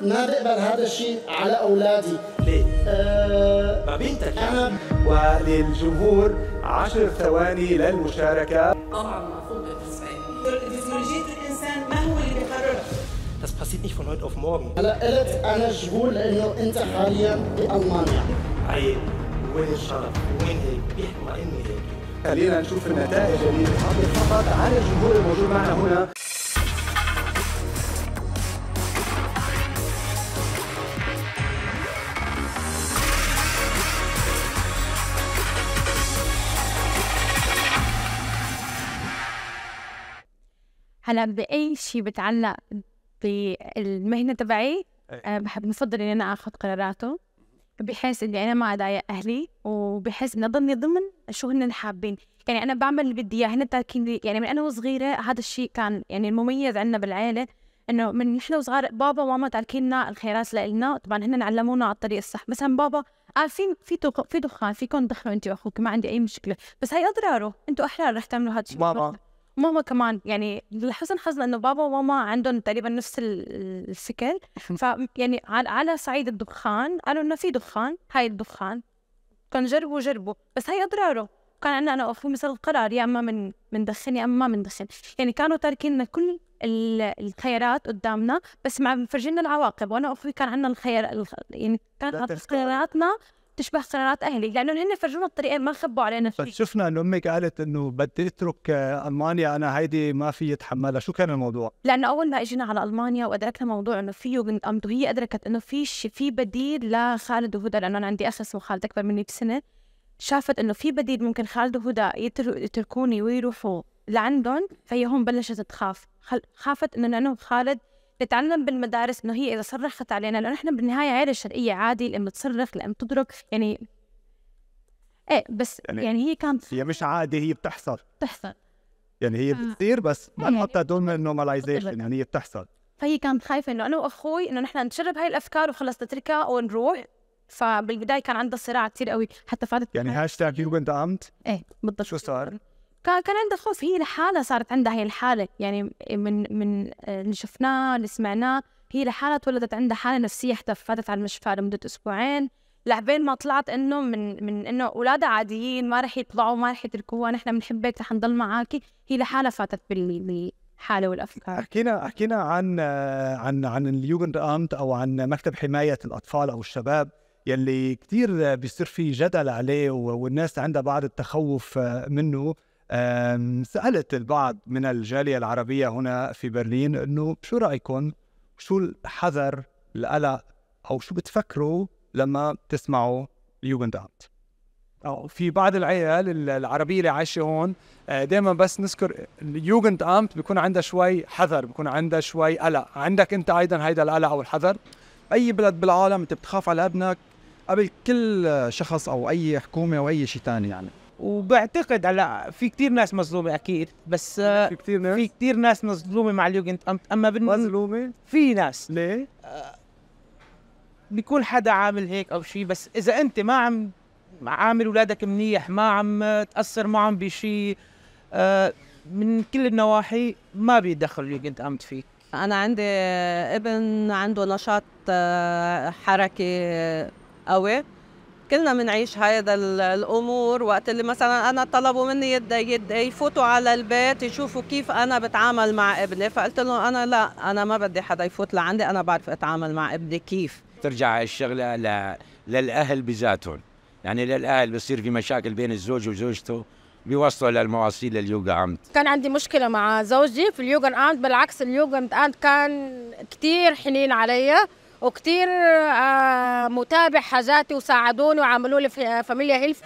ما بقبل هذا الشيء على اولادي ليه؟ آه ما بنتك أنا وللجمهور 10 ثواني للمشاركة طبعا المفروض فيزيولوجية الإنسان ما هو اللي بيقررها Das passiert nicht von heute auf morgen. هلا قلت انا جبول لانه انت حاليا بالمانيا. عيب وين الشرف؟ وين هيك؟ بيحمى اني هيك. خلينا نشوف النتائج اللي فقط على الجمهور الموجود معنا هنا. هلا باي شيء بتعلق بالمهنه تبعي إيه. أه بحب بفضل اني انا اخذ قراراته بحيث اني انا ما اضايق اهلي وبحيث اني اضلني ضمن شو هن حابين يعني انا بعمل اللي بدي اياه هن تاركين لي يعني من انا وصغيره هذا الشيء كان يعني المميز عندنا بالعائله انه من نحن وصغار بابا وماما تاركيننا الخيارات لنا طبعا هن علمونا على الطريق الصح مثلا بابا قال آه، في في في دخان فيكم تدخنوا انت واخوك ما عندي اي مشكله بس هي اضراره انتوا احرار رح تعملوا هذا الشيء ماما ماما كمان يعني لحسن حظنا انه بابا وماما عندهم تقريبا نفس السكل فيعني على صعيد الدخان قالوا انه في دخان هاي الدخان كان جربوا جربوا بس هي اضراره كان عندنا انا واخوي مثل القرار يا اما من مندخن يا اما ما مندخن يعني كانوا تاركين لنا كل الخيارات قدامنا بس مع مفرجينا العواقب وانا واخوي كان عندنا الخيار يعني كانت خياراتنا تشبه قرارات اهلي لانه هن فرجونا الطريقه ما خبوا علينا شيء طيب، شفنا انه امك قالت انه بدي اترك آه، المانيا انا هيدي ما في اتحملها شو كان الموضوع لانه اول ما اجينا على المانيا وادركنا موضوع انه فيه بنقمد وهي ادركت انه في في بديل لخالد وهدى لانه انا عندي اخ اسمه خالد اكبر مني بسنه شافت انه في بديل ممكن خالد وهدى يتركوني ويروحوا لعندهم فهي هون بلشت تخاف خل... خافت انه انا وخالد نتعلم بالمدارس انه هي اذا صرخت علينا لانه نحن بالنهايه عائله شرقيه عادي لما تصرخ لما تضرب يعني ايه بس يعني, يعني هي كانت هي مش عادي هي بتحصل بتحصل يعني هي آه. بتصير بس ما نحطها يعني دون النورماليزيشن يعني هي بتحصل فهي كانت خايفه انه انا واخوي انه نحن نشرب هاي الافكار وخلص نتركها ونروح فبالبدايه كان عندها صراع كثير قوي حتى فاتت يعني هاشتاج يو كنت امت ايه بالضبط شو صار؟ كان كان عنده خوف هي لحالها صارت عندها هي الحالة يعني من من اللي شفناه اللي سمعناه هي لحالها تولدت عندها حالة نفسية حتى فاتت على المشفى لمدة أسبوعين لعبين ما طلعت انه من من انه اولادها عاديين ما رح يطلعوا ما رح يتركوها نحن بنحبك رح نضل معاكي هي لحالها فاتت بالحاله والافكار حكينا حكينا عن عن عن اليوجند امت او عن مكتب حمايه الاطفال او الشباب يلي كثير بيصير في جدل عليه والناس عندها بعض التخوف منه سألت البعض من الجالية العربية هنا في برلين أنه شو رأيكم شو الحذر القلق أو شو بتفكروا لما تسمعوا اليوغند أمت أو في بعض العيال العربية اللي عايشة هون آه، دائما بس نذكر اليوغند أمت بيكون عندها شوي حذر بيكون عندها شوي قلق عندك أنت أيضا هيدا القلق أو الحذر أي بلد بالعالم أنت بتخاف على ابنك قبل كل شخص أو أي حكومة أو أي شيء تاني يعني وبعتقد هلا في كثير ناس مظلومه اكيد بس في كثير ناس في كثير ناس مظلومه مع اليوجنت اما بالنسبه مظلومه في ناس ليه؟ آه، بيكون حدا عامل هيك او شيء بس اذا انت ما عم عامل اولادك منيح ما عم تاثر معهم بشيء آه، من كل النواحي ما بيدخل اليوجنت امت فيك انا عندي ابن عنده نشاط آه، حركي قوي كلنا بنعيش هذا الامور وقت اللي مثلا انا طلبوا مني يد يد يفوتوا على البيت يشوفوا كيف انا بتعامل مع ابني فقلت لهم انا لا انا ما بدي حدا يفوت لعندي انا بعرف اتعامل مع ابني كيف ترجع الشغله ل... للاهل بذاتهم يعني للاهل بصير في مشاكل بين الزوج وزوجته بيوصلوا للمواصيل لليوغا عمد كان عندي مشكلة مع زوجي في اليوغا عمد بالعكس اليوغا عمد كان كتير حنين عليا وكتير آه، متابع حاجاتي وساعدوني وعملوا لي آه، فاميليا هيلث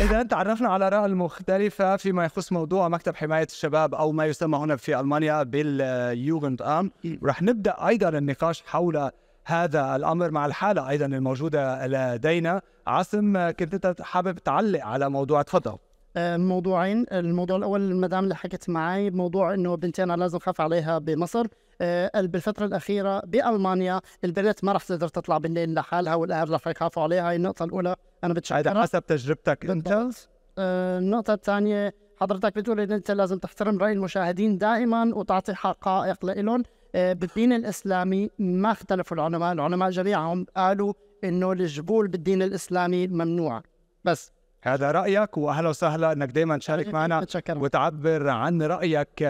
إذا تعرفنا على آراء المختلفة فيما يخص موضوع مكتب حماية الشباب أو ما يسمى هنا في ألمانيا باليوغند أم رح نبدأ أيضا النقاش حول هذا الأمر مع الحالة أيضا الموجودة لدينا عاصم كنت أنت حابب تعلق على موضوع تفضل آه، موضوعين الموضوع الأول المدام اللي حكت معي موضوع أنه بنتي أنا لازم خاف عليها بمصر آه، بالفتره الاخيره بالمانيا البنات ما راح تقدر تطلع بالليل لحالها والاهل راح يخافوا عليها هي النقطه الاولى انا بتشعر هذا حسب تجربتك انت آه، النقطه الثانيه حضرتك بتقول ان انت لازم تحترم راي المشاهدين دائما وتعطي حقائق لهم آه، بالدين الاسلامي ما اختلفوا العلماء العلماء جميعهم قالوا انه الجبول بالدين الاسلامي ممنوع بس هذا رايك واهلا وسهلا انك دائما تشارك معنا وتعبر عن رايك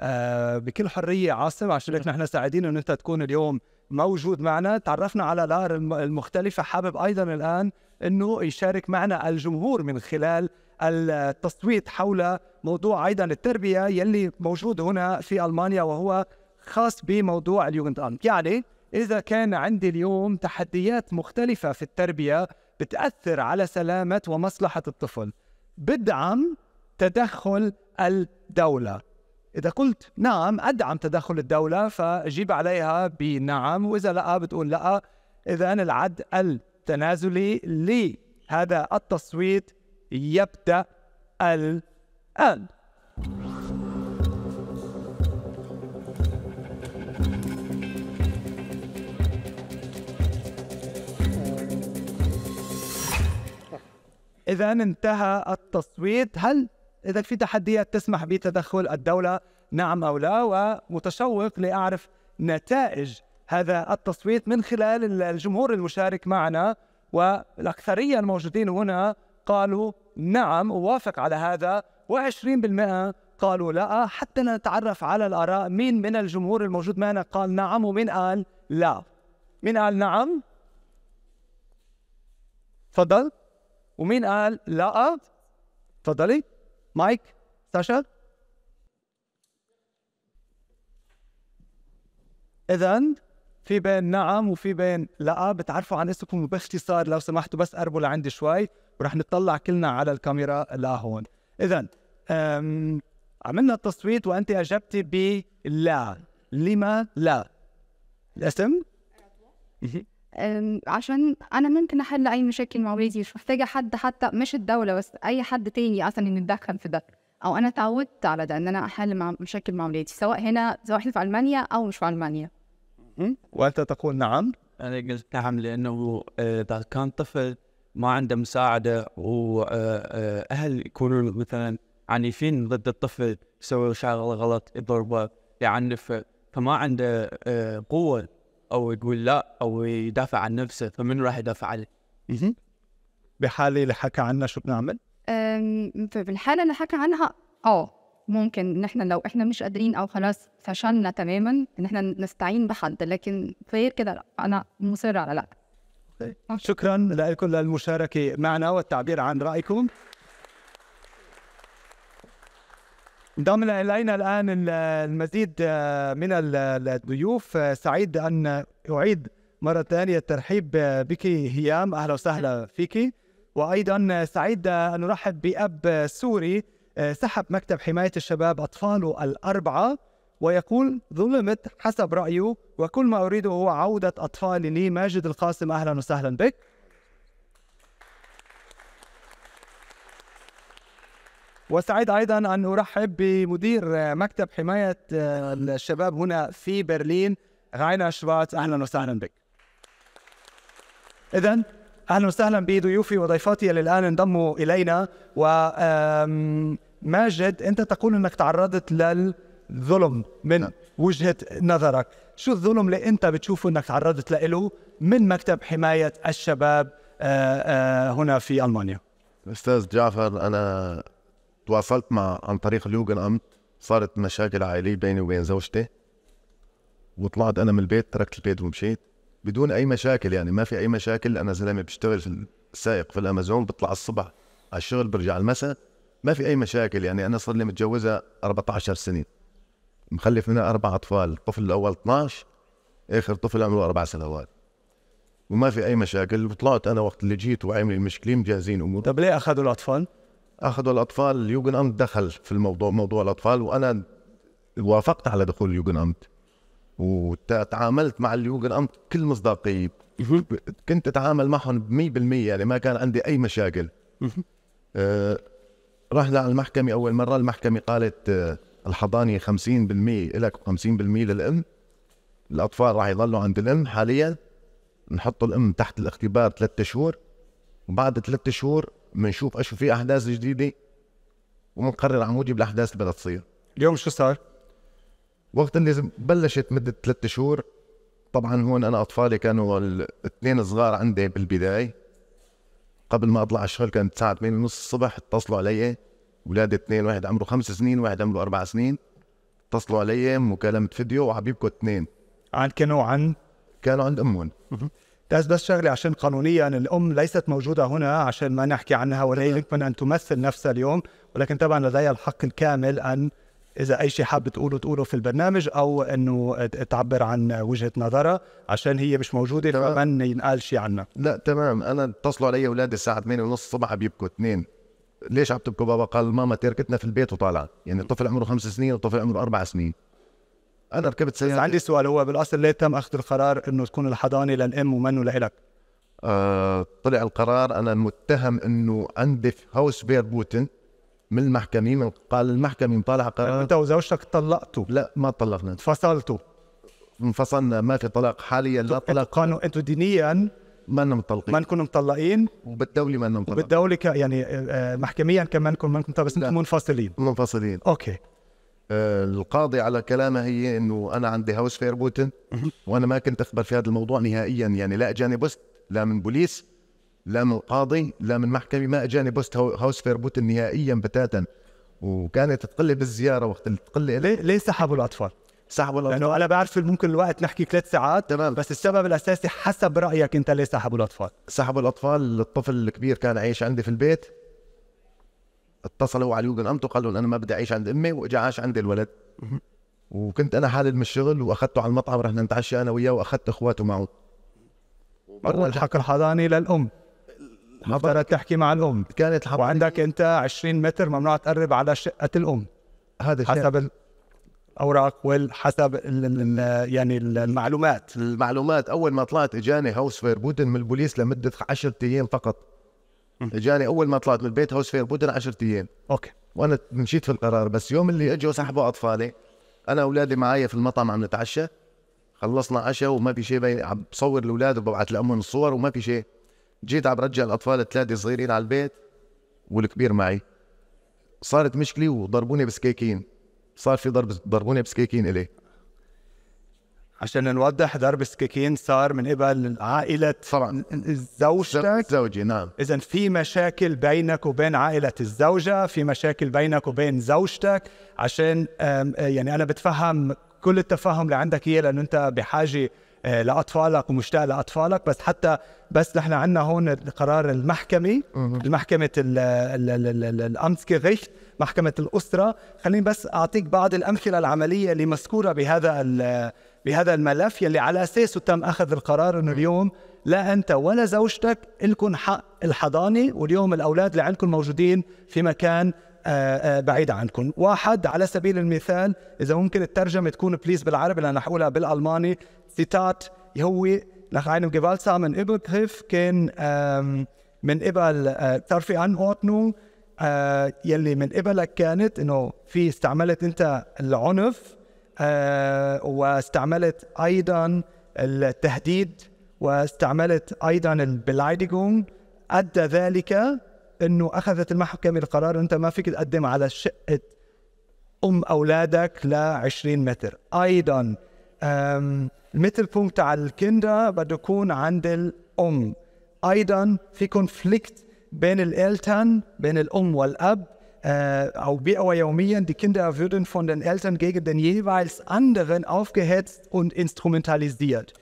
آه، بكل حريه عاصم عشان نحن سعيدين ان انت تكون اليوم موجود معنا تعرفنا على الار المختلفه حابب ايضا الان انه يشارك معنا الجمهور من خلال التصويت حول موضوع ايضا التربيه يلي موجود هنا في المانيا وهو خاص بموضوع اليوغند ألم يعني اذا كان عندي اليوم تحديات مختلفه في التربيه بتاثر على سلامه ومصلحه الطفل بدعم تدخل الدوله إذا قلت نعم أدعم تدخل الدولة فجيب عليها بنعم وإذا لا بتقول لا إذا العد التنازلي لهذا التصويت يبدأ الآن إذا انتهى التصويت هل إذا في تحديات تسمح بتدخل الدولة نعم أو لا ومتشوق لأعرف نتائج هذا التصويت من خلال الجمهور المشارك معنا والأكثرية الموجودين هنا قالوا نعم أوافق على هذا و20% قالوا لا حتى نتعرف على الآراء مين من الجمهور الموجود معنا قال نعم ومين قال لا مين قال نعم؟ تفضل ومين قال لا؟ تفضلي مايك ساشا اذا في بين نعم وفي بين لا بتعرفوا عن اسمكم باختصار لو سمحتوا بس قربوا لعندي شوي ورح نطلع كلنا على الكاميرا لهون اذا عملنا التصويت وانت اجبتي ب لا لما لا الاسم؟ عشان انا ممكن احل اي مشاكل مع ولادي مش محتاجه حد حتى مش الدوله بس اي حد تاني اصلا يتدخل في ده او انا اتعودت على ده ان انا احل مع مشاكل مع ولادي سواء هنا سواء احنا في المانيا او مش في المانيا وانت تقول نعم انا قلت نعم لانه آه، اذا كان طفل ما عنده مساعده واهل آه، آه، يكونوا مثلا عنيفين ضد الطفل يسوي شغله غلط يضربه يعنفه فما عنده قوه او يقول لا او يدافع عن نفسه فمن راح يدافع عنه؟ بحالة اللي حكى عنها شو بنعمل؟ في بالحاله اللي حكى عنها اه ممكن ان احنا لو احنا مش قادرين او خلاص فشلنا تماما ان احنا نستعين بحد لكن غير كده لا انا مصر على لا شكرا لكم للمشاركه معنا والتعبير عن رايكم انضم الينا الان المزيد آه، من الضيوف آه، سعيد ان اعيد مره ثانيه الترحيب آه، بك هيام اهلا وسهلا فيك وايضا سعيد ان نرحب باب سوري سحب مكتب حمايه الشباب اطفاله الاربعه ويقول ظلمت حسب رايه وكل ما اريده هو عوده اطفالي لي ماجد القاسم اهلا وسهلا بك وسعيد ايضا ان ارحب بمدير مكتب حمايه آه، الشباب هنا في برلين غاينا شباط اهلا وسهلا بك. اذا اهلا وسهلا بضيوفي وضيفاتي اللي الان انضموا الينا و ماجد انت تقول انك تعرضت للظلم من نعم. وجهه نظرك، شو الظلم اللي انت بتشوفه انك تعرضت له من مكتب حمايه الشباب آه، آه، هنا في المانيا؟ استاذ جعفر انا تواصلت مع عن طريق لوجن امت صارت مشاكل عائليه بيني وبين زوجتي وطلعت انا من البيت تركت البيت ومشيت بدون اي مشاكل يعني ما في اي مشاكل انا زلمه بشتغل في السائق في الامازون بطلع الصبح على الشغل برجع المساء ما في اي مشاكل يعني انا صار لي متجوزه 14 سنه مخلف منها اربع اطفال الطفل الاول 12 اخر طفل عمره اربع سنوات وما في اي مشاكل وطلعت انا وقت اللي جيت وعامل المشكلين مجهزين امور طب ليه اخذوا الاطفال؟ اخذوا الاطفال اليوجن امت دخل في الموضوع موضوع الاطفال وانا وافقت على دخول اليوجن امت وتعاملت مع اليوجن امت بكل مصداقيه كنت اتعامل معهم ب 100% يعني ما كان عندي اي مشاكل أه رحنا على المحكمه اول مره المحكمه قالت أه الحضانه 50% لك و50% للام الاطفال راح يضلوا عند الام حاليا نحط الام تحت الاختبار ثلاثة شهور وبعد ثلاثة شهور بنشوف ايش في احداث جديده وبنقرر عم موجب الاحداث اللي بدها تصير اليوم شو صار؟ وقت اللي بلشت مده ثلاث شهور طبعا هون انا اطفالي كانوا الاثنين صغار عندي بالبدايه قبل ما اطلع الشغل كانت الساعه 8 ونص الصبح اتصلوا علي اولاد اثنين واحد عمره خمس سنين واحد عمره اربع سنين اتصلوا علي مكالمه فيديو وحبيبكم اثنين عن كانوا عن كانوا عند امهم بس بس شغله عشان قانونيا الام ليست موجوده هنا عشان ما نحكي عنها ولا يمكن ان تمثل نفسها اليوم ولكن طبعا لديها الحق الكامل ان اذا اي شيء حابه تقوله تقوله في البرنامج او انه تعبر عن وجهه نظرها عشان هي مش موجوده تمام. ينقال شيء عنها لا تمام انا اتصلوا علي اولادي الساعه 8:30 الصبح بيبكوا اثنين ليش عم تبكوا بابا قال ماما تركتنا في البيت وطالعه يعني الطفل عمره خمس سنين والطفل عمره اربع سنين انا ركبت سياره عندي سؤال هو بالاصل ليه تم اخذ القرار انه تكون الحضانه للام ومنه لإلك؟ آه طلع القرار انا متهم انه عندي هاوس بير بوتن من المحكمه قال المحكمه مطالعه قرار انت وزوجتك طلقتوا لا ما طلقنا انفصلتوا انفصلنا ما في طلاق حاليا لا طلاق قانون انتم دينيا ما لنا مطلقين ما نكون مطلقين وبالدوله ما لنا مطلقين بالدوله يعني آه، آه، محكميا كمان نكون ما نكون بس انتم منفصلين منفصلين اوكي آه، القاضي على كلامها هي انه انا عندي هاوس فير بوتن وانا ما كنت اخبر في هذا الموضوع نهائيا يعني لا اجاني بوست لا من بوليس لا من القاضي لا من محكمه ما اجاني بوست هاوس فير بوتن نهائيا بتاتا وكانت تقلي بالزياره وقت اللي تقلي ليه ليه سحبوا الاطفال؟ سحبوا الاطفال لانه انا بعرف ممكن الوقت نحكي ثلاث ساعات تمام بس السبب الاساسي حسب رايك انت ليه سحبوا الاطفال؟ سحبوا الاطفال الطفل الكبير كان عايش عندي في البيت اتصلوا علي وقلمته قال لهم انا ما بدي اعيش عند امي واجى عاش عند الولد وكنت انا حالل من الشغل واخذته على المطعم رحنا نتعشى انا وياه واخذت اخواته معه مرة الحق الحضاني للام مفترض تحكي مع الام كانت وعندك انت 20 متر ممنوع تقرب على شقه الام هذا الشيء حسب الاوراق وحسب الـ الـ يعني المعلومات المعلومات اول ما طلعت اجاني هاوس فير بودن من البوليس لمده 10 ايام فقط اجاني اول ما طلعت من البيت هاوس فير بودن 10 ايام اوكي وانا مشيت في القرار بس يوم اللي اجوا سحبوا اطفالي انا واولادي معايا في المطعم عم نتعشى خلصنا عشاء وما في شيء عم بصور الاولاد وببعث لامهم الصور وما في شيء جيت عم برجع الاطفال الثلاثه صغيرين على البيت والكبير معي صارت مشكله وضربوني بسكيكين صار في ضرب ضربوني بسكيكين الي عشان نوضح ضرب السكاكين صار من قبل عائلة زوجتك زوجي نعم إذا في مشاكل بينك وبين عائلة الزوجة في مشاكل بينك وبين زوجتك عشان آه، يعني أنا بتفهم كل التفاهم اللي عندك إياه لأنه أنت بحاجة آه، لاطفالك ومشتاق لاطفالك بس حتى بس نحن عندنا هون قرار المحكمه المحكمه الامتسكيغيشت محكمه الاسره خليني بس اعطيك بعض الامثله العمليه اللي مذكوره بهذا بهذا الملف يلي على اساسه تم اخذ القرار انه اليوم لا انت ولا زوجتك لكم حق الحضانه واليوم الاولاد اللي عندكم موجودين في مكان آه، آه، بعيد عنكم واحد على سبيل المثال اذا ممكن الترجمه تكون بليز بالعربي لان حقولها بالالماني سيتات هو نخ einem gewaltsamen Übergriff gehen من قبل آه، ترفي عن اوتنون يلي من قبلك كانت انه في استعملت انت العنف آه، واستعملت ايضا التهديد واستعملت ايضا البلايدجونج ادى ذلك انه اخذت المحكمه القرار انت ما فيك تقدم على شقه ام اولادك ل 20 متر ايضا المتر بوم تاع الكندا بده يكون عند الام ايضا في كونفليكت بين الالتان بين الام والاب Äh, auch BAO Yaomian, die Kinder würden von den Eltern gegen den jeweils anderen aufgehetzt und instrumentalisiert.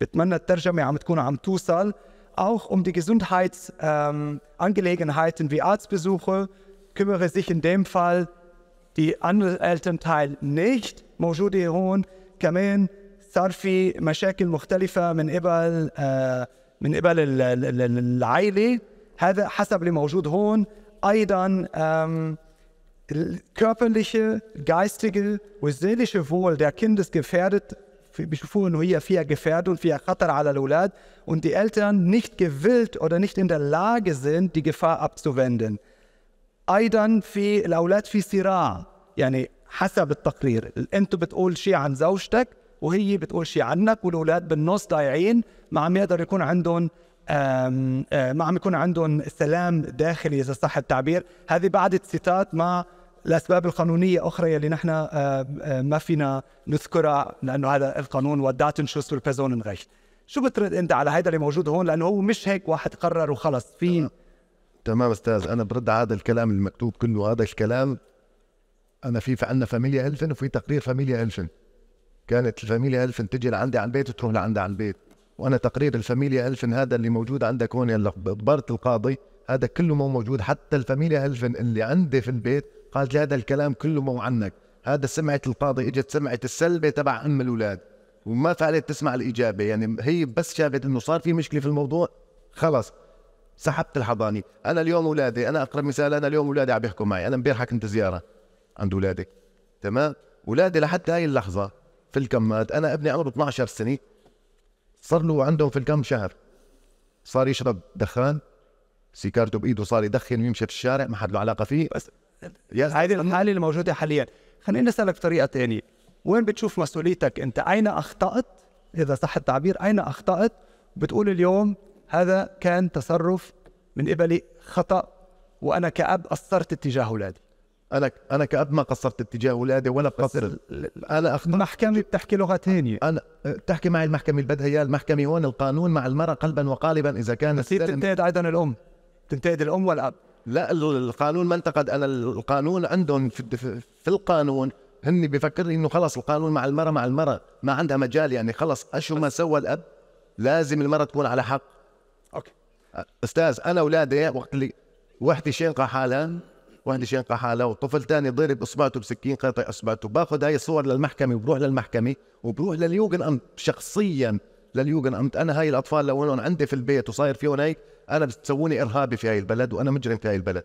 بتمنى الترجمة عم تكون عم توصل auch um die Gesundheitsangelegenheiten ähm, wie Arztbesuche kümmere sich in dem Fall die andere Elternteil nicht. موجودة هون كمان صار في مشاكل مختلفة من قبل من قبل العائلة هذا حسب اللي Eidern ähm, körperliche, geistige und seelische Wohl der Kindes gefährdet بيشوفوه هي فيها Gefährdung, فيها خطر على الأولاد und die Eltern nicht gewillt oder nicht in der Lage sind, die Gefahr abzuwenden. أيضا في الأولاد في صراع يعني حسب التقرير أنتم بتقول شيء عن زوجتك وهي بتقول شيء عنك والأولاد بالنص ضايعين ما عم يقدر يكون عندهم ما عم يكون عندهم سلام داخلي اذا صح التعبير هذه بعد ستات مع الاسباب القانونيه اخرى يلي نحن ما فينا نذكرها لانه هذا القانون وداتن شو سولبيزون غيش شو بترد انت على هذا اللي موجود هون لانه هو مش هيك واحد قرر وخلص في تمام استاذ انا برد على هذا الكلام المكتوب كله هذا الكلام انا في عندنا فاميليا الفن وفي تقرير فاميليا الفن كانت الفاميليا الفن تجي لعندي على البيت وتروح لعندها على البيت وانا تقرير الفاميليا الفن هذا اللي موجود عندك هون يلا دبرت القاضي هذا كله مو موجود حتى الفاميليا الفن اللي عندي في البيت قالت لي هذا الكلام كله مو عنك هذا سمعت القاضي اجت سمعت السلبه تبع ام الاولاد وما فعلت تسمع الاجابه يعني هي بس شافت انه صار في مشكله في الموضوع خلص سحبت الحضانه انا اليوم اولادي انا اقرب مثال انا اليوم اولادي عم يحكوا معي انا امبارح كنت زياره عند اولادي تمام اولادي لحتى هاي اللحظه في الكمات انا ابني عمره 12 سنه صار له عندهم في الكم شهر صار يشرب دخان سيكارته بايده صار يدخن ويمشي في الشارع ما حد له علاقه فيه بس هذه الحاله الموجوده حاليا خليني اسالك بطريقه ثانيه وين بتشوف مسؤوليتك انت اين اخطات اذا صح التعبير اين اخطات بتقول اليوم هذا كان تصرف من قبلي خطا وانا كاب قصرت اتجاه اولادي انا انا كاب ما قصرت اتجاه اولادي ولا بقصر انا اخطات المحكمه بتحكي لغه ثانيه انا بتحكي معي المحكمه اللي بدها اياه المحكمه هون القانون مع المراه قلبا وقالبا اذا كان بس هي بتنتقد ايضا الام بتنتقد الام والاب لا القانون ما انتقد انا القانون عندهم في, في القانون هن بفكر انه خلص القانون مع المراه مع المراه ما عندها مجال يعني خلص اشو ما سوى الاب لازم المراه تكون على حق اوكي استاذ انا اولادي وقت اللي وحده شنقه حالها وحده شنقة حاله وطفل ثاني ضرب اصبعته بسكين قاطع اصبعته باخذ هاي الصور للمحكمه وبروح للمحكمه وبروح لليوجن امت شخصيا لليوجن امت انا هاي الاطفال لو انهم عندي في البيت وصاير فيهم هيك انا بتسووني ارهابي في هاي البلد وانا مجرم في هاي البلد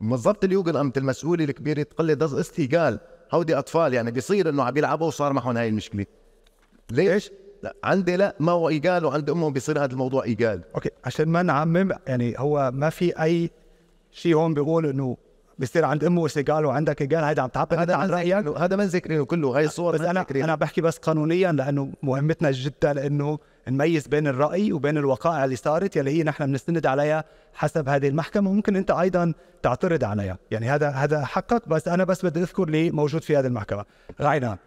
مظبط اليوجن امت المسؤوله الكبيره تقول لي استقال هودي اطفال يعني بيصير انه عم يلعبوا وصار معهم هاي المشكله ليش؟ لا عندي لا ما هو ايجال وعند امهم بيصير هذا الموضوع ايجال اوكي عشان ما نعمم يعني هو ما في اي شيء هون بيقول انه بيصير عند امه سيجال وعندك قال هيدا عم تعبر هذا عن رايك هذا ما ذكرينه كله هاي الصور بس انا انا بحكي بس قانونيا لانه مهمتنا جدا انه نميز بين الراي وبين الوقائع اللي صارت يلي هي نحن بنستند عليها حسب هذه المحكمه وممكن انت ايضا تعترض عليها يعني هذا هذا حقك بس انا بس بدي اذكر لي موجود في هذه المحكمه راينا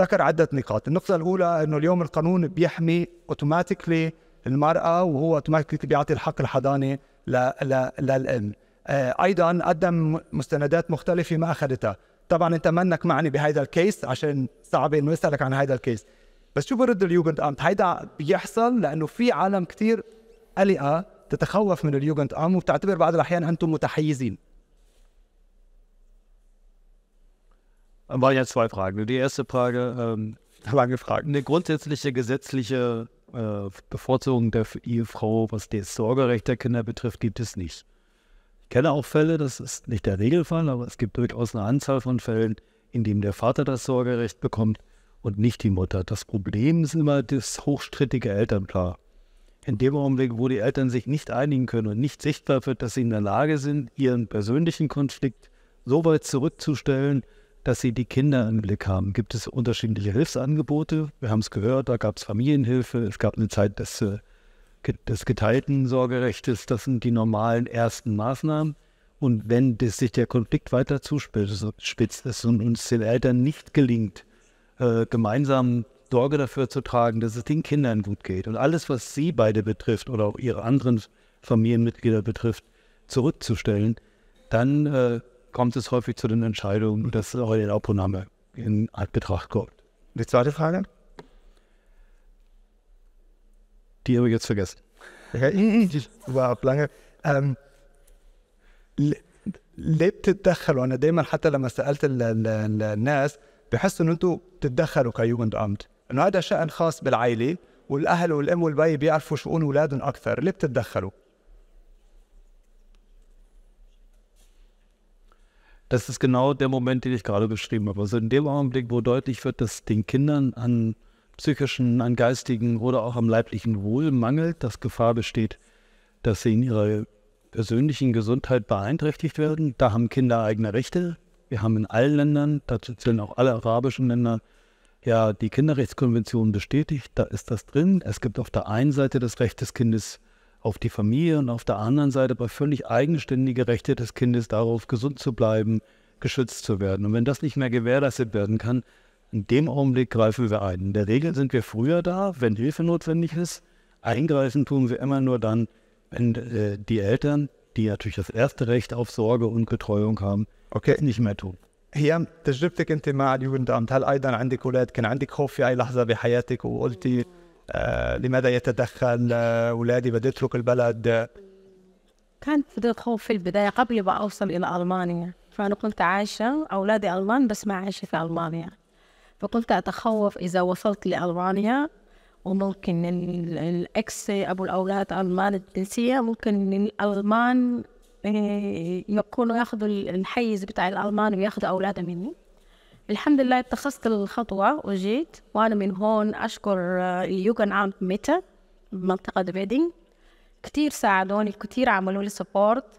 ذكر عده نقاط النقطه الاولى انه اليوم القانون بيحمي اوتوماتيكلي المراه وهو اوتوماتيكلي بيعطي الحق الحضانه للام آه، ايضا قدم مستندات مختلفه ما اخذتها طبعا انت منك معني بهذا الكيس عشان صعب انه يسالك عن هذا الكيس بس شو برد اليوجند امت هيدا بيحصل لانه في عالم كثير قلقه تتخوف من اليوجند ام وبتعتبر بعض الاحيان انتم متحيزين Dann waren ja zwei Fragen. Die erste Frage, ähm, lange Fragen. Eine grundsätzliche gesetzliche äh, Bevorzugung der Ehefrau, was das Sorgerecht der Kinder betrifft, gibt es nicht. Ich kenne auch Fälle, das ist nicht der Regelfall, aber es gibt durchaus eine Anzahl von Fällen, in denen der Vater das Sorgerecht bekommt und nicht die Mutter. Das Problem ist immer das hochstrittige Elternpaar. In dem Augenblick, wo die Eltern sich nicht einigen können und nicht sichtbar wird, dass sie in der Lage sind, ihren persönlichen Konflikt so weit zurückzustellen, dass sie die Kinder im Blick haben. Gibt es unterschiedliche Hilfsangebote? Wir haben es gehört, da gab es Familienhilfe, es gab eine Zeit des äh, des geteilten Sorgerechtes, das sind die normalen ersten Maßnahmen. Und wenn sich der Konflikt weiter zuspitzt ist und uns den Eltern nicht gelingt, äh, gemeinsam Sorge dafür zu tragen, dass es den Kindern gut geht und alles, was sie beide betrifft oder auch ihre anderen Familienmitglieder betrifft, zurückzustellen, dann äh, kommt es häufig zu den Entscheidungen, mhm. dass heute der Laubnahme in Betracht kommt. Die zweite Frage? Die habe ich jetzt vergessen. Ich überhaupt lange. Um, ليه بتتدخلوا؟ انا دائما حتى لما سالت ال ال ال الناس بحسوا ان انتم بتتدخلوا كيوجند امت، انه هذا شان خاص بالعائله والاهل والام والبي بيعرفوا شؤون اولادهم اكثر، ليه بتتدخلوا؟ Das ist genau der Moment, den ich gerade beschrieben habe. Also in dem Augenblick, wo deutlich wird, dass den Kindern an psychischen, an geistigen oder auch am leiblichen Wohl mangelt, dass Gefahr besteht, dass sie in ihrer persönlichen Gesundheit beeinträchtigt werden. Da haben Kinder eigene Rechte. Wir haben in allen Ländern, dazu zählen auch alle arabischen Länder, ja, die Kinderrechtskonvention bestätigt, da ist das drin. Es gibt auf der einen Seite das Recht des Kindes auf die Familie und auf der anderen Seite aber völlig eigenständige Rechte des Kindes darauf, gesund zu bleiben, geschützt zu werden. Und wenn das nicht mehr gewährleistet werden kann, in dem Augenblick greifen wir ein. In der Regel sind wir früher da, wenn Hilfe notwendig ist. Eingreifen tun wir immer nur dann, wenn äh, die Eltern, die natürlich das erste Recht auf Sorge und Betreuung haben, okay. nicht mehr tun. هي تجربتك انت مع اليوندامت هل ايضا عندك اولاد كان عندك خوف في اي لحظه بحياتك وقلتي آه لماذا يتدخل آه اولادي بدي اترك البلد كان فضلت خوف في البدايه قبل ما اوصل الى المانيا فانا كنت عايشه اولادي المان بس ما عايشه في المانيا فكنت أتخوف إذا وصلت لألمانيا وممكن الأكس أبو الأولاد ألمان الجنسية ممكن الألمان آه، يكونوا ياخذوا الحيز بتاع الألمان وياخذوا أولادهم مني الحمد لله اتخذت الخطوة وجيت وأنا من هون أشكر آه، اليوغن عام ميتا بمنطقة دبيدين كتير ساعدوني كتير عملوا لي سبورت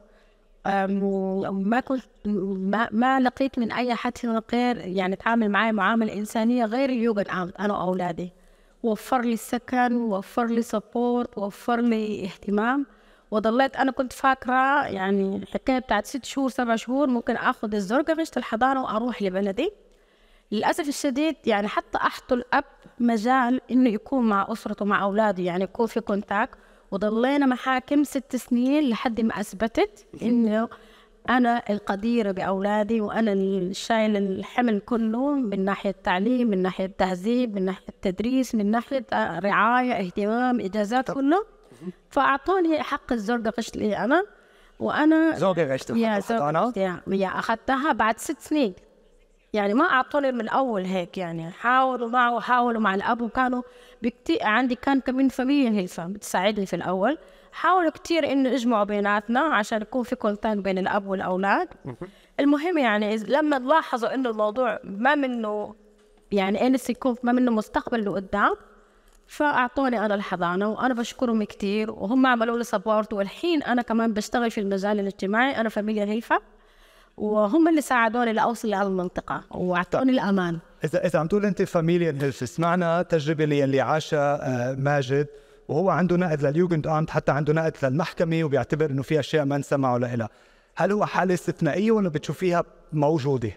وما كنت ما, ما لقيت من اي حد غير يعني تعامل معي معامله انسانيه غير اليوجن انا واولادي وفر لي السكن وفر لي سبورت وفر لي اهتمام وضليت انا كنت فاكره يعني الحكايه بتاعت ست شهور سبع شهور ممكن اخذ مشت الحضانه واروح لبلدي للاسف الشديد يعني حتى اعطوا الاب مجال انه يكون مع اسرته مع اولاده يعني يكون في كونتاكت وضلينا محاكم ست سنين لحد ما اثبتت انه انا القديره باولادي وانا شايل الحمل كله من ناحيه تعليم من ناحيه تهذيب من ناحيه تدريس من ناحيه رعايه اهتمام اجازات كله فاعطوني حق الزرقة غش لي انا وانا زوجة غشت يا زوجة يا اخذتها بعد ست سنين يعني ما اعطوني من الاول هيك يعني حاولوا معه حاولوا مع الاب وكانوا بكتير عندي كان كمان فاميليا هيلث بتساعدني في الاول حاولوا كتير انه يجمعوا بيناتنا عشان يكون في كونتان بين الاب والاولاد المهم يعني لما لاحظوا انه الموضوع ما منه يعني انس يكون ما منه مستقبل لقدام فاعطوني انا الحضانه وانا بشكرهم كثير وهم عملوا لي سبورت والحين انا كمان بشتغل في المجال الاجتماعي انا فاميليا هيفا وهم اللي ساعدوني لاوصل لهذه المنطقه واعطوني طيب. الامان اذا اذا عم تقول انت فاميليا هيلث سمعنا تجربه اللي, اللي عاشها آه، ماجد وهو عنده نقد لليوجند امت حتى عنده نقد للمحكمه وبيعتبر انه في اشياء ما انسمعوا لها هل هو حاله استثنائيه ولا بتشوفيها موجوده؟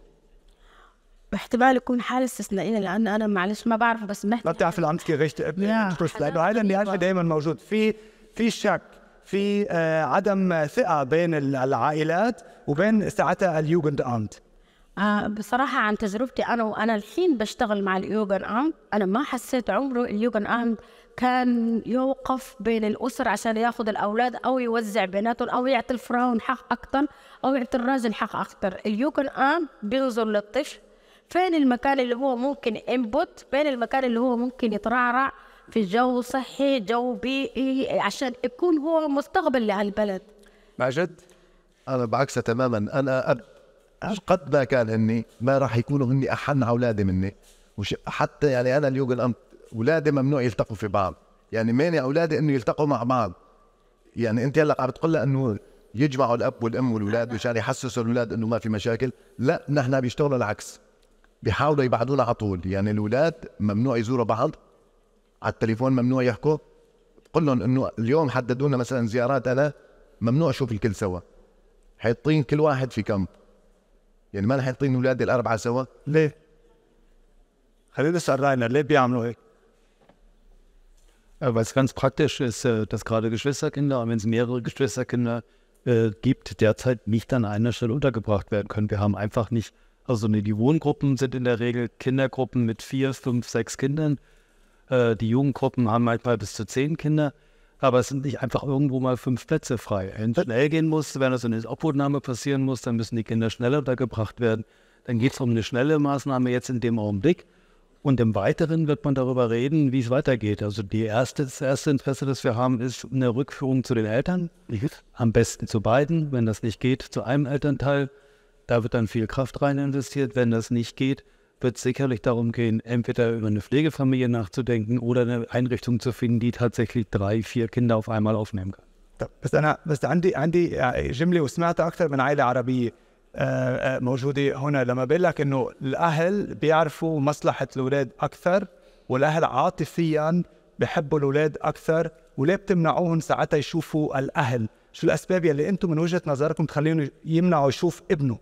باحتمال يكون حاله استثنائيه لان انا معلش ما بعرف بس ما بتعرف العمد كيف لانه هذا النقاش أيوة. دائما موجود في في شك في آه، عدم ثقه بين العائلات وبين ساعتها اليوغند انت آه، بصراحة عن تجربتي أنا وأنا الحين بشتغل مع اليوغن أمت أنا ما حسيت عمره اليوغن أمت كان يوقف بين الأسر عشان ياخذ الأولاد أو يوزع بيناتهم أو يعطي الفراون حق أكثر أو يعطي الراجل حق أكثر اليوغن أمت بينظر للطفل فين المكان اللي هو ممكن انبوت فين المكان اللي هو ممكن يترعرع في جو صحي جو بيئي عشان يكون هو مستقبل لهالبلد مع جد انا بعكسها تماما انا أب... قد ما كان هني ما راح يكونوا هني احن اولادي مني وش حتى يعني انا اليوم الامر اولادي ممنوع يلتقوا في بعض يعني مانع اولادي انه يلتقوا مع بعض يعني انت هلا عم بتقول انه يجمعوا الاب والام والاولاد مشان يحسسوا الاولاد انه ما في مشاكل لا نحن بيشتغلوا العكس بيحاولوا يبعدونا على طول يعني الاولاد ممنوع يزوروا بعض على التليفون ممنوع يحكوا قل لهم انه اليوم حددوا لنا مثلا زيارات انا ممنوع اشوف الكل سوا حيطين كل واحد في كم يعني ما رح يعطيني اولادي الاربعه سوا ليه؟ خلينا نسال راينا ليه بيعملوا هيك؟ Weil es ganz praktisch ist, äh, dass gerade Geschwisterkinder, wenn es mehrere Geschwisterkinder äh, gibt, derzeit nicht an einer Stelle untergebracht werden können. Wir haben einfach nicht, also nee, die Wohngruppen sind in der Regel Kindergruppen mit vier, fünf, sechs Kindern. Äh, die Jugendgruppen haben manchmal halt bis zu zehn Kinder, aber es sind nicht einfach irgendwo mal fünf Plätze frei. Wenn es schnell gehen muss, wenn das in eine Obhutnahme passieren muss, dann müssen die Kinder schneller untergebracht werden. Dann geht es um eine schnelle Maßnahme jetzt in dem Augenblick. Und im Weiteren wird man darüber reden, wie es weitergeht. Also die erste, das erste Interesse, das wir haben, ist eine Rückführung zu den Eltern. Mhm. Am besten zu beiden. Wenn das nicht geht, zu einem Elternteil. Da wird dann viel Kraft rein investiert. Wenn das nicht geht, wird es sicherlich darum gehen, entweder über eine Pflegefamilie nachzudenken oder eine Einrichtung zu finden, die tatsächlich drei, vier Kinder auf einmal aufnehmen kann. بس انا بس عندي عندي جمله وسمعتها اكثر من عائله عربيه موجوده هنا لما بقول لك انه الاهل بيعرفوا مصلحه الاولاد اكثر والاهل عاطفيا بحبوا الاولاد اكثر وليه بتمنعوهم ساعتها يشوفوا الاهل شو الاسباب يلي انتم من وجهه نظركم تخليهم يمنعوا يشوف ابنه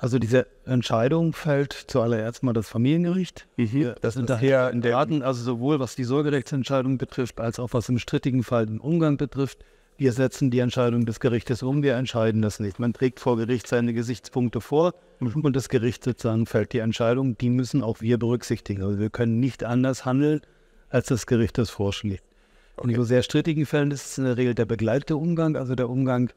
Also diese Entscheidung fällt zuallererst mal das Familiengericht. Mhm. Das sind daher in der Daten, also sowohl was die Sorgerechtsentscheidung betrifft, als auch was im strittigen Fall den Umgang betrifft. Wir setzen die Entscheidung des Gerichtes um, wir entscheiden das nicht. Man trägt vor Gericht seine Gesichtspunkte vor mhm. und das Gericht sozusagen fällt die Entscheidung. Die müssen auch wir berücksichtigen. Also wir können nicht anders handeln, als das Gericht das vorschlägt. Okay. In so sehr strittigen Fällen ist es in der Regel der begleitete Umgang, also der Umgang,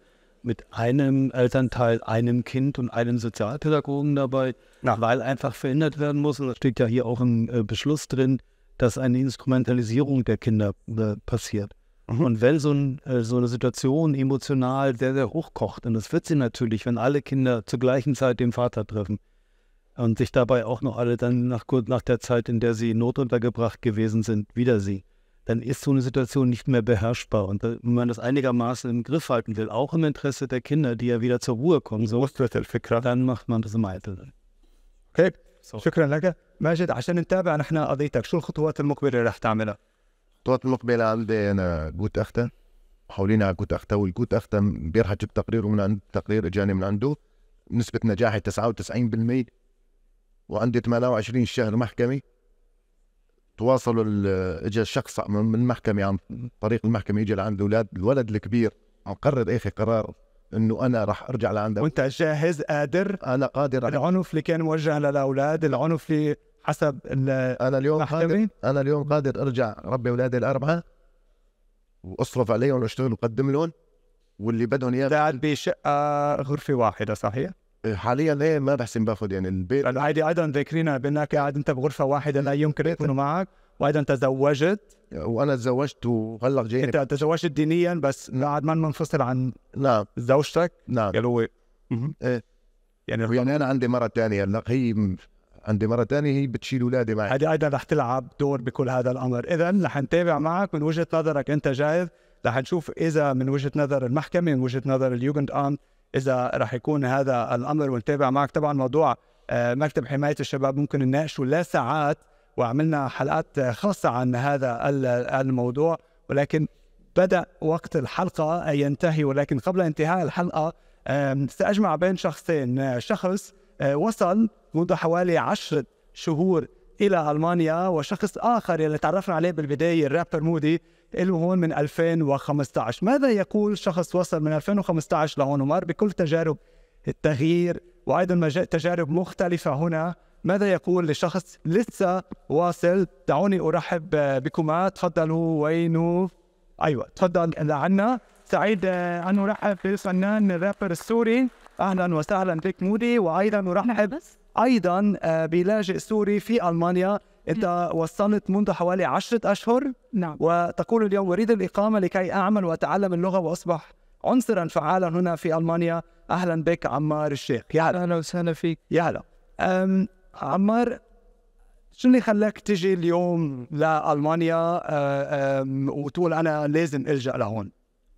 mit einem Elternteil, einem Kind und einem Sozialpädagogen dabei, Na. weil einfach verhindert werden muss, und das steht ja hier auch im äh, Beschluss drin, dass eine Instrumentalisierung der Kinder äh, passiert. Mhm. Und wenn so, ein, äh, so, eine Situation emotional sehr, sehr hochkocht, und das wird sie natürlich, wenn alle Kinder zur gleichen Zeit den Vater treffen und sich dabei auch noch alle dann nach, nach der Zeit, in der sie notuntergebracht gewesen sind, wiedersehen dann ist so eine Situation nicht mehr beherrschbar. Und wenn man das einigermaßen im Griff halten will, auch im Interesse der Kinder, die ja wieder zur Ruhe kommen, so, dann macht man das im Eitel. Okay, so. شكرا لك. ماجد عشان نتابع نحن قضيتك، شو الخطوات المقبلة اللي رح تعملها؟ الخطوات المقبلة عندي أنا جوت أختا حولينا على جوت أختا والجوت أختا امبارح جبت تقرير ومن عند التقرير إجاني من عنده نسبة نجاحي 99% وعندي 28 شهر محكمي تواصلوا اجى الشخص من المحكمه عن طريق المحكمه يجي لعند الاولاد الولد الكبير عم قرر اخي قرار انه انا راح ارجع لعنده وانت جاهز قادر انا قادر العنف اللي كان موجه للاولاد العنف اللي حسب انا اليوم قادر انا اليوم قادر ارجع ربي اولادي الاربعه واصرف عليهم واشتغل وقدم لهم واللي بدهم اياه قاعد بشقه غرفه واحده صحيح؟ حاليا ايه ما بحسن باخذ يعني البيت عادي ايضا ذاكرين بانك قاعد انت بغرفه واحده لا يمكن يكونوا معك وايضا تزوجت وانا تزوجت وهلا جاي انت تزوجت دينيا بس قاعد ما منفصل عن نعم زوجتك نعم قال هو ايه يعني يعني انا عندي مره ثانيه هلا هي عندي مره ثانيه هي بتشيل اولادي معي هذه ايضا رح تلعب دور بكل هذا الامر اذا رح نتابع معك من وجهه نظرك انت جاهز رح نشوف اذا من وجهه نظر المحكمه من وجهه نظر اليوجند امت اذا راح يكون هذا الامر ونتابع معك طبعا موضوع آه، مكتب حمايه الشباب ممكن نناقشه لا ساعات وعملنا حلقات خاصه عن هذا الموضوع ولكن بدا وقت الحلقه ينتهي ولكن قبل انتهاء الحلقه ساجمع بين شخصين آه، شخص آه، وصل منذ حوالي عشرة شهور الى المانيا وشخص اخر يلي تعرفنا عليه بالبدايه الرابر مودي له هون من 2015 ماذا يقول شخص وصل من 2015 لهون ومر بكل تجارب التغيير وأيضا تجارب مختلفة هنا ماذا يقول لشخص لسه واصل دعوني أرحب بكما تفضلوا وينو أيوة تفضل لعنا سعيد أن أرحب بالفنان الرابر السوري أهلا وسهلا بك مودي وأيضا أرحب أيضا آه، بلاجئ سوري في ألمانيا انت وصلت منذ حوالي عشرة اشهر نعم وتقول اليوم اريد الاقامه لكي اعمل واتعلم اللغه واصبح عنصرا فعالا هنا في المانيا اهلا بك عمار الشيخ يا اهلا وسهلا فيك يا هلا عمار شو اللي خلاك تجي اليوم لالمانيا أه، وتقول انا لازم الجا لهون؟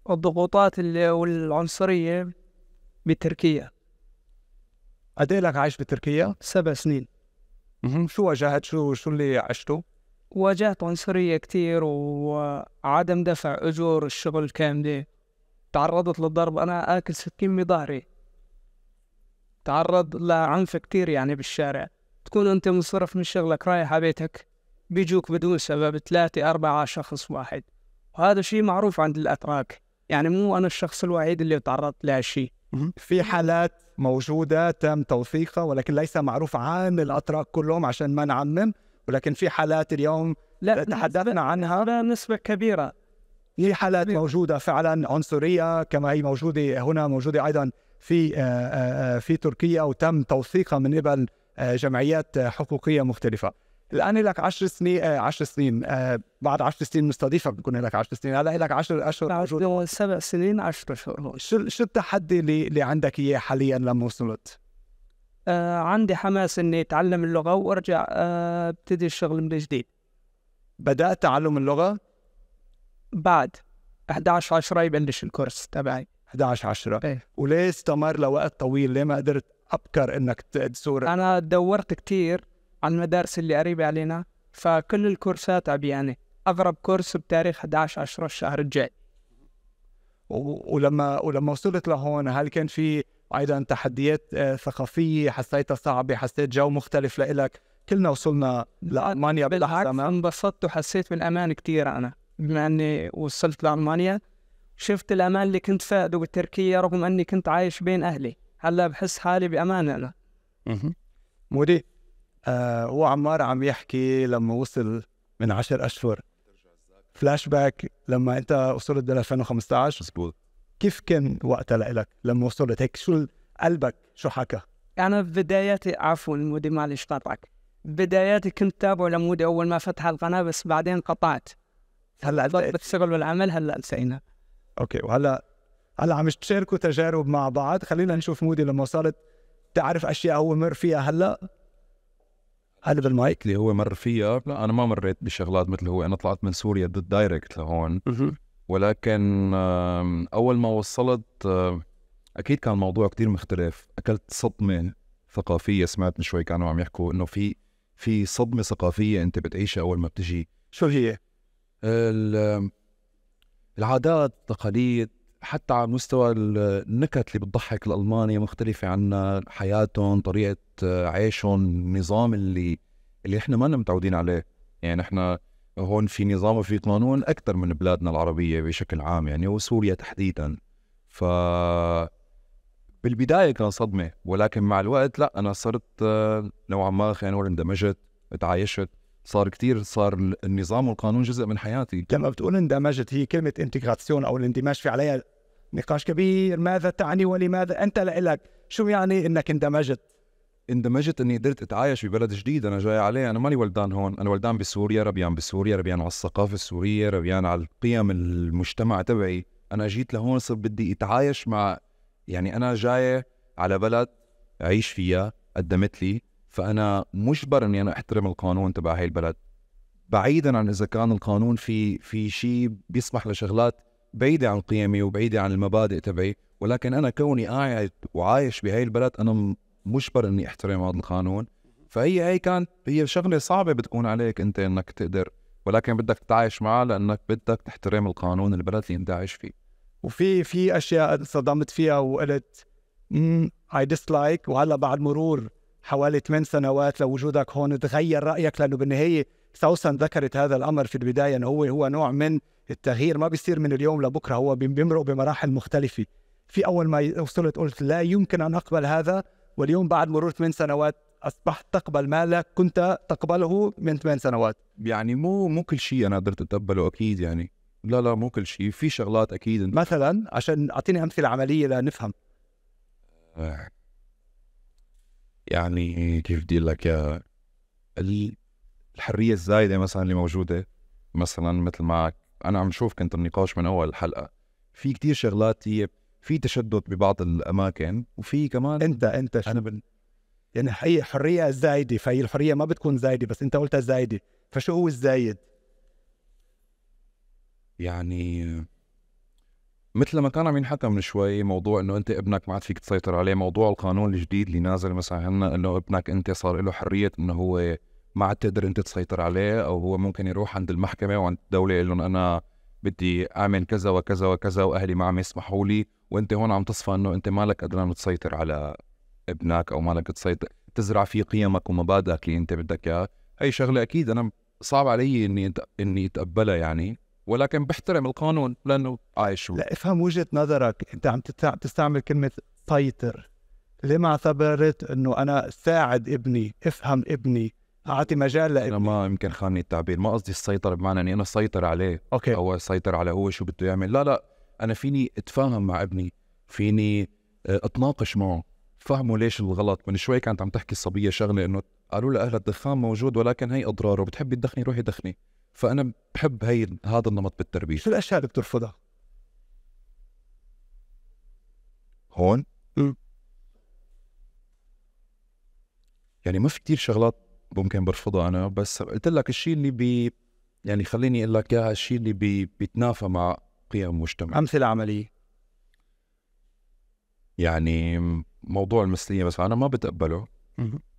الضغوطات والعنصريه بتركيا قد إيه لك عايش بتركيا؟ سبع سنين شو واجهت شو شو اللي عشته؟ واجهت عنصرية كتير وعدم دفع أجور الشغل كاملة تعرضت للضرب أنا آكل سكين بظهري تعرض لعنف كتير يعني بالشارع تكون أنت منصرف من شغلك رايح على بيتك بيجوك بدون سبب ثلاثة أربعة شخص واحد وهذا شيء معروف عند الأتراك يعني مو أنا الشخص الوحيد اللي تعرضت لهالشيء في حالات موجودة تم توثيقها ولكن ليس معروف عن الأتراك كلهم عشان ما نعمم ولكن في حالات اليوم لا تحدثنا عنها لا نسبة كبيرة في حالات موجودة فعلا عنصرية كما هي موجودة هنا موجودة أيضا في آه، آه، آه، في تركيا وتم توثيقها من قبل جمعيات حقوقية مختلفة الان لك 10 سنين 10 آه، سنين آه، بعد 10 سنين مستضيفك بكون لك 10 سنين هلا لك 10 اشهر سبع سنين 10 اشهر شو شو التحدي اللي, اللي عندك اياه حاليا لما وصلت؟ آه عندي حماس اني اتعلم اللغه وارجع آه ابتدي الشغل من جديد بدات تعلم اللغه؟ بعد 11 10 يبلش الكورس تبعي 11 10 ايه. وليه استمر لوقت طويل؟ ليه ما قدرت ابكر انك تسور؟ انا دورت كثير على المدارس اللي قريبة علينا فكل الكورسات عبيانة يعني. أغرب كورس بتاريخ 11 10 الشهر الجاي ولما ولما وصلت لهون هل كان في ايضا تحديات آه، ثقافيه حسيتها صعبه حسيت جو مختلف لإلك كلنا وصلنا لالمانيا آه، بالعكس انبسطت وحسيت بالامان كثير انا بما اني وصلت لالمانيا شفت الامان اللي كنت فاقده بتركيا رغم اني كنت عايش بين اهلي هلا بحس حالي بامان انا مودي آه وعمار عم يحكي لما وصل من 10 اشهر فلاش باك لما انت وصلت بال 2015 مزبوط كيف كان وقتها لإلك لما وصلت هيك شو قلبك شو حكى؟ انا بداياتي عفوا مودي معلش قطعك بداياتي كنت تابع لمودي اول ما فتح القناه بس بعدين قطعت هلا ضغط إيه؟ الشغل والعمل هلا نسينا اوكي وهلا هلا عم تشاركوا تجارب مع بعض خلينا نشوف مودي لما صارت تعرف اشياء هو مر فيها هلا هذا المايك اللي هو مر فيها لا انا ما مريت بشغلات مثل هو انا طلعت من سوريا ضد دايركت لهون ولكن اول ما وصلت اكيد كان الموضوع كتير مختلف اكلت صدمه ثقافيه سمعت من شوي كانوا عم يحكوا انه في في صدمه ثقافيه انت بتعيشها اول ما بتجي شو هي العادات التقاليد حتى على مستوى النكت اللي بتضحك الالمانيا مختلفه عنا حياتهم طريقه عيشهم النظام اللي اللي احنا ما متعودين عليه يعني احنا هون في نظام وفي قانون اكثر من بلادنا العربيه بشكل عام يعني وسوريا تحديدا ف بالبدايه كان صدمه ولكن مع الوقت لا انا صرت نوعا ما خلينا نقول اندمجت تعايشت صار كثير صار النظام والقانون جزء من حياتي لما بتقول اندمجت هي كلمه انتجراسيون او الاندماج في عليها نقاش كبير ماذا تعني ولماذا أنت لك شو يعني أنك اندمجت اندمجت اني قدرت اتعايش ببلد جديد انا جاي عليه انا ماني ولدان هون انا ولدان بسوريا ربيان بسوريا ربيان على الثقافه السوريه ربيان على القيم المجتمع تبعي انا جيت لهون صرت بدي اتعايش مع يعني انا جاي على بلد اعيش فيها قدمت لي فانا مجبر اني انا احترم القانون تبع هاي البلد بعيدا عن اذا كان القانون في في شيء بيسمح لشغلات بعيده عن قيمي وبعيده عن المبادئ تبعي ولكن انا كوني قاعد وعايش بهي البلد انا مجبر اني احترم هذا القانون فهي هي كانت هي شغله صعبه بتكون عليك انت انك تقدر ولكن بدك تتعايش معها لانك بدك تحترم القانون البلد اللي انت عايش فيه وفي في اشياء صدمت فيها وقلت اي ديسلايك وهلا بعد مرور حوالي 8 سنوات لوجودك هون تغير رايك لانه بالنهايه سوسن ذكرت هذا الامر في البدايه انه هو هو نوع من التغيير ما بيصير من اليوم لبكره هو بيمرق بمراحل مختلفه في اول ما وصلت قلت لا يمكن ان اقبل هذا واليوم بعد مرور ثمان سنوات اصبحت تقبل ما لا كنت تقبله من ثمان سنوات يعني مو مو كل شيء انا قدرت اتقبله اكيد يعني لا لا مو كل شيء في شغلات اكيد انت... مثلا عشان اعطيني امثله عمليه لنفهم آه. يعني كيف بدي لك يا الحريه الزايده مثلا اللي موجوده مثلا مثل ما انا عم شوف كنت النقاش من اول الحلقه في كتير شغلات هي في تشدد ببعض الاماكن وفي كمان انت انت انا بن... يعني هي حريه زايده فهي الحريه ما بتكون زايده بس انت قلتها زايده فشو هو الزايد؟ يعني مثل ما كان عم ينحكى من شوي موضوع انه انت ابنك ما عاد فيك تسيطر عليه موضوع القانون الجديد اللي نازل مثلا عنا انه ابنك انت صار له حريه انه هو ما عاد تقدر انت تسيطر عليه او هو ممكن يروح عند المحكمه وعند الدوله يقول لهم انا بدي اعمل كذا وكذا وكذا واهلي ما عم يسمحوا لي وانت هون عم تصفى انه انت مالك قدران تسيطر على ابنك او مالك تسيطر تزرع فيه قيمك ومبادئك اللي انت بدك اياها هي شغله اكيد انا صعب علي اني اني اتقبلها يعني ولكن بحترم القانون لانه عايش هو. لا افهم وجهه نظرك انت عم تستعمل كلمه سيطر ليه ما اعتبرت انه انا ساعد ابني افهم ابني اعطي مجال لابني انا ما يمكن خانني التعبير ما قصدي السيطره بمعنى اني انا سيطر عليه اوكي او سيطر على هو شو بده يعمل لا لا انا فيني اتفاهم مع ابني فيني آه، اتناقش معه فهمه ليش الغلط من شوي كانت عم تحكي الصبيه شغله انه قالوا لها اهلها الدخان موجود ولكن هي اضراره بتحب تدخني روحي دخني فانا بحب هي هذا النمط بالتربيه شو الاشياء اللي بترفضها هون م. يعني ما في كثير شغلات ممكن برفضها انا بس قلت لك الشيء اللي بي يعني خليني اقول لك اياها الشيء اللي بي بيتنافى مع قيم المجتمع امثله عمليه يعني موضوع المثليه بس انا ما بتقبله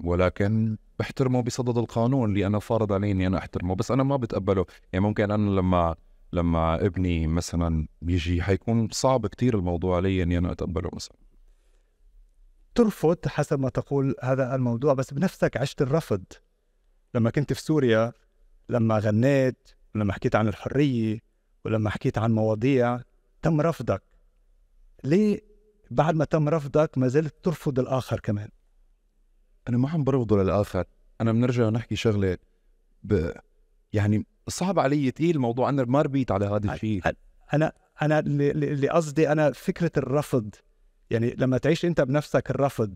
ولكن بحترمه بصدد القانون اللي انا فارض علي اني انا احترمه بس انا ما بتقبله يعني ممكن انا لما لما ابني مثلا يجي حيكون صعب كتير الموضوع علي اني انا اتقبله مثلا ترفض حسب ما تقول هذا الموضوع بس بنفسك عشت الرفض لما كنت في سوريا لما غنيت ولما حكيت عن الحرية ولما حكيت عن مواضيع تم رفضك ليه بعد ما تم رفضك ما زلت ترفض الآخر كمان أنا ما عم برفضه للآخر أنا بنرجع نحكي شغلة ب... يعني صعب علي تقيل الموضوع أنا ما ربيت على هذا الشيء أنا أنا اللي قصدي أنا فكرة الرفض يعني لما تعيش انت بنفسك الرفض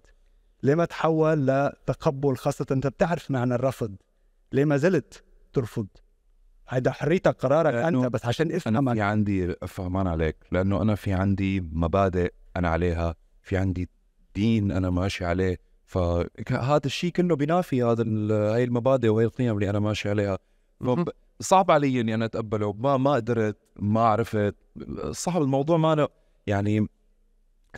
ليه ما تحول لتقبل خاصة انت بتعرف معنى الرفض ليه ما زلت ترفض هيدا حريتك قرارك انت بس عشان افهمك انا في عندي فهمان عليك لانه انا في عندي مبادئ انا عليها في عندي دين انا ماشي عليه فهذا الشيء كله بنافي هذا هاي المبادئ وهي القيم اللي انا ماشي عليها صعب علي اني انا اتقبله ما ما قدرت ما عرفت صعب الموضوع ما أنا يعني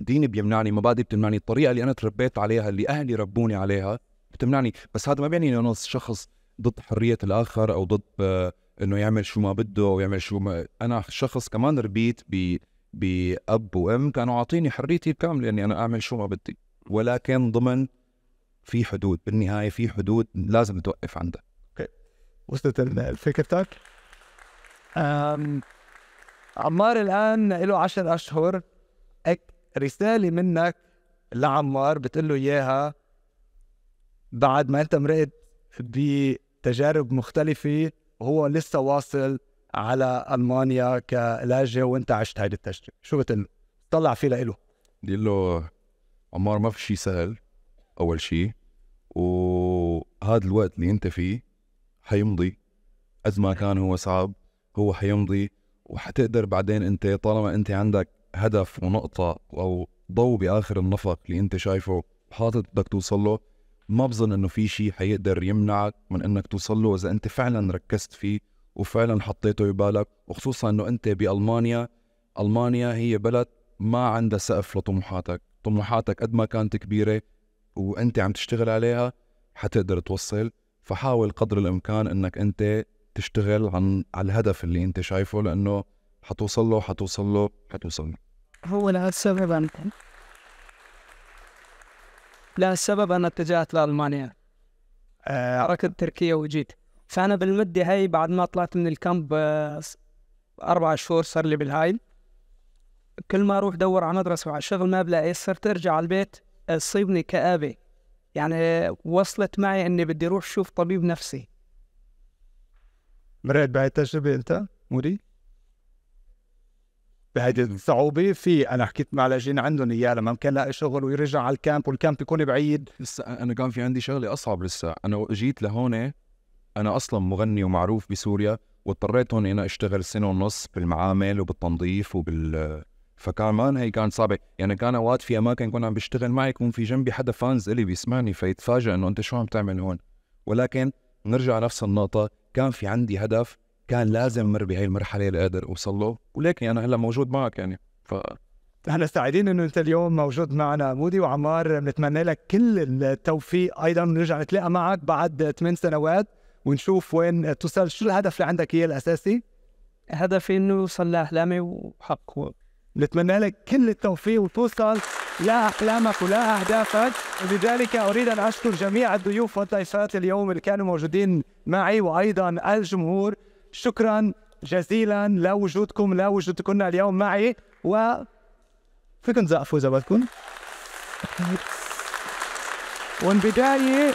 ديني بيمنعني مبادئي بتمنعني الطريقه اللي انا تربيت عليها اللي اهلي ربوني عليها بتمنعني بس هذا ما بيعني انه انا شخص ضد حريه الاخر او ضد آه، انه يعمل شو ما بده او يعمل شو ما انا شخص كمان ربيت ب باب وام كانوا عاطيني حريتي الكامله اني انا اعمل شو ما بدي ولكن ضمن في حدود بالنهايه في حدود لازم توقف عندها اوكي وصلت الفكرتك عمار الان له 10 اشهر رساله منك لعمار بتقول له اياها بعد ما انت مرقت بتجارب مختلفه وهو لسه واصل على المانيا كلاجئ وانت عشت هذه التجربه شو بتقول طلع فيه لإله بقول له عمار ما في شيء سهل اول شيء وهذا الوقت اللي انت فيه حيمضي قد ما كان هو صعب هو حيمضي وحتقدر بعدين انت طالما انت عندك هدف ونقطة أو ضوء بآخر النفق اللي أنت شايفه حاطط بدك توصل له ما بظن إنه في شيء حيقدر يمنعك من إنك توصل له إذا أنت فعلا ركزت فيه وفعلا حطيته ببالك وخصوصا إنه أنت بألمانيا ألمانيا هي بلد ما عندها سقف لطموحاتك طموحاتك قد ما كانت كبيرة وأنت عم تشتغل عليها حتقدر توصل فحاول قدر الإمكان إنك أنت تشتغل عن على الهدف اللي أنت شايفه لأنه هتوصل له هتوصل له هتوصل له هو لا السبب انا لا السبب أنا اتجهت لألمانيا آه. ركبت تركيا وجيت فأنا بالمدة هاي بعد ما طلعت من الكامب آه، أربع شهور صار لي بالهاي كل ما أروح دور على مدرسة وعلى شغل ما بلاقي صرت أرجع على البيت تصيبني آه، كآبة يعني وصلت معي إني بدي أروح أشوف طبيب نفسي مريت بهاي التجربة أنت مودي؟ بهيدي الصعوبه في انا حكيت مع لاجئين عندهم اياه لما كان لاقي شغل ويرجع على الكامب والكامب يكون بعيد لسه انا كان في عندي شغله اصعب لسه انا جيت لهون انا اصلا مغني ومعروف بسوريا واضطريت هون انا اشتغل سنه ونص بالمعامل وبالتنظيف وبال فكان مان هي كانت صعبه يعني كان اوقات في اماكن كنت عم بشتغل معي يكون في جنبي حدا فانز الي بيسمعني فيتفاجئ انه انت شو عم تعمل هون ولكن نرجع نفس النقطه كان في عندي هدف كان لازم امر بهي المرحله لاقدر اوصل له ولكني انا هلا موجود معك يعني ف احنا سعيدين انه انت اليوم موجود معنا مودي وعمار بنتمنى لك كل التوفيق ايضا نرجع نتلاقى معك بعد ثمان سنوات ونشوف وين توصل شو الهدف اللي عندك اياه الاساسي؟ هدفي انه يوصل لاحلامي وحقق نتمنى لك كل التوفيق وتوصل لاحلامك ولاهدافك لذلك اريد ان اشكر جميع الضيوف والضيفات اليوم اللي كانوا موجودين معي وايضا الجمهور شكرا جزيلا لوجودكم لوجودكن اليوم معي و فيكم تزقفوا إذا بدكم والبداية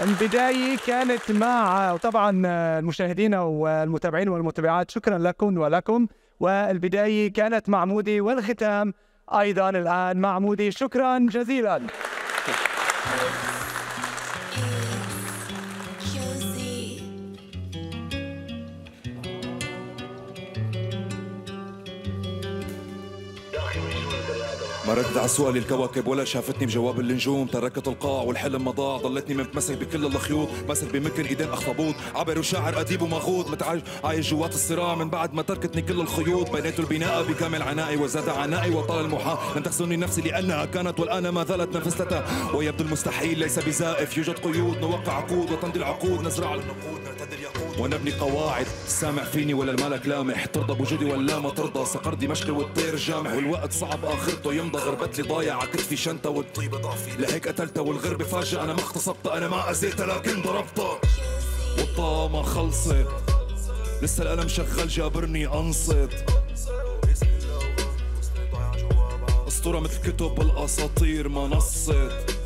البداية كانت مع طبعا المشاهدين والمتابعين والمتابعات شكرا لكم ولكم والبداية كانت مع مودي والختام أيضا الآن مع مودي شكرا جزيلا ما ردت على سؤالي الكواكب ولا شافتني بجواب النجوم تركت القاع والحلم ما ضاع ضلتني متمسك بكل الخيوط ماسك بمكن ايدين اخطبوط عبر وشاعر اديب ومغوط متعج عايش جوات الصراع من بعد ما تركتني كل الخيوط بنيت البناء بكامل عنائي وزاد عنائي وطال المحا لم تخزني نفسي لانها كانت والان ما زالت نفستها ويبدو المستحيل ليس بزائف يوجد قيود نوقع عقود وتمضي العقود نزرع النقود نرتدي اليقود ونبني قواعد سامع فيني ولا المالك لامح ترضى بوجودي ولا ما ترضى سقر دمشقي والطير جامح والوقت صعب اخرته يمضى غربت لي ضايع على كتفي شنطه والطيبه ضعفي لهيك قتلتها والغربه فاجئه انا ما اغتصبتها انا ما اذيتها لكن ضربتها والطامه خلصت لسه الالم شغال جابرني انصت اسطوره مثل كتب الاساطير ما نصت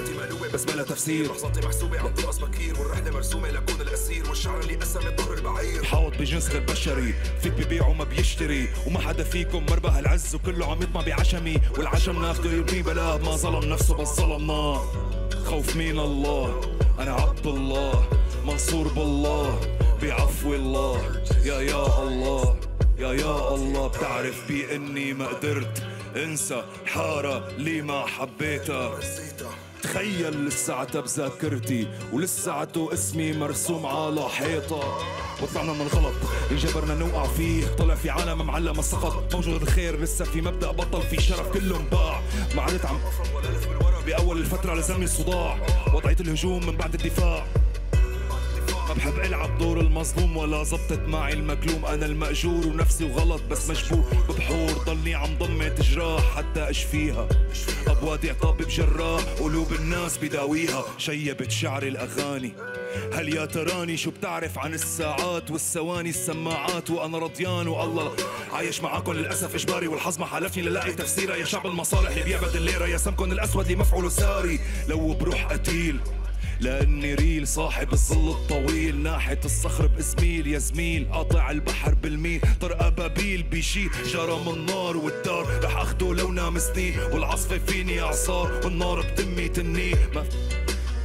حياتي مقلوبه بس بلا تفسير لحظاتي محسوبه عم ترقص بكير والرحله مرسومه لكون الاسير والشعر اللي قسم الظهر البعير حاوط بجنس غير بشري فيك ببيع وما بيشتري وما حدا فيكم مربى هالعز وكله عم يطمع بعشمي والعشم ناخده يرمي بلاه ما ظلم نفسه بس ظلمناه خوف مين الله انا عبد الله منصور بالله بعفو الله يا يا الله يا يا الله بتعرف بي اني ما قدرت انسى حارة لي ما حبيتها تخيل لساتها بذاكرتي ولساته اسمي مرسوم على حيطه وطلعنا من الغلط انجبرنا نوقع فيه طلع في عالم معلم سقط موجود الخير لسه في مبدأ بطل في شرف كله انباع ما عادت عم بأول الفترة لزمي الصداع وضعية الهجوم من بعد الدفاع ما بحب العب دور المظلوم ولا زبطت معي المكلوم انا المأجور ونفسي وغلط بس مجبور ببحور ضلني عم ضمت جراح حتى اشفيها ابوادي طبيب جراح قلوب الناس بداويها شيبت شعري الاغاني هل يا تراني شو بتعرف عن الساعات والثواني السماعات وانا رضيان والله عايش معاكم للاسف اجباري والحظ ما حالفني للاقي تفسيره يا شعب المصالح اللي بيعبد الليره يا سمكن الاسود اللي مفعوله ساري لو بروح قتيل لاني ريل صاحب الظل الطويل ناحية الصخر باسميل يا زميل قاطع البحر بالميل طرق ابابيل بيشي جرم النار والدار رح اخده لو نام سنين والعصفة فيني اعصار والنار بتمي تني ما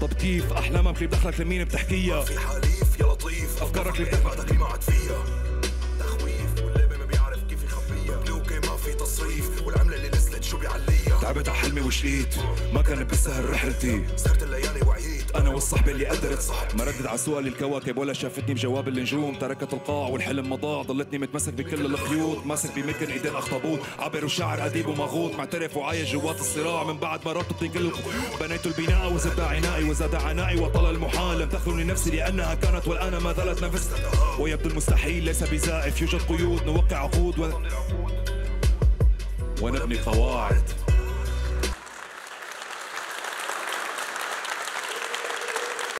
طب كيف احلامك اللي بدخلك لمين بتحكيها ما في حليف يا لطيف افكارك اللي بدخلك ما عاد فيها تعبت على حلمي وشقيت ما كان بالسهر رحلتي سهرت الليالي وعييت انا والصحبه اللي قدرت صح ما ردت على سؤال الكواكب ولا شافتني بجواب النجوم تركت القاع والحلم مضاع ضلتني متمسك بكل الخيوط ماسك بمكن ايدين اخطبوط عبر وشعر اديب ومغوط معترف وعايش جوات الصراع من بعد ما ربطتني كل بنيت البناء وزاد عنائي وزاد عنائي وطل المحال لم تخلوني نفسي لانها كانت والان ما زالت نفس ويبدو المستحيل ليس بزائف يوجد قيود نوقع عقود و... ونبني قواعد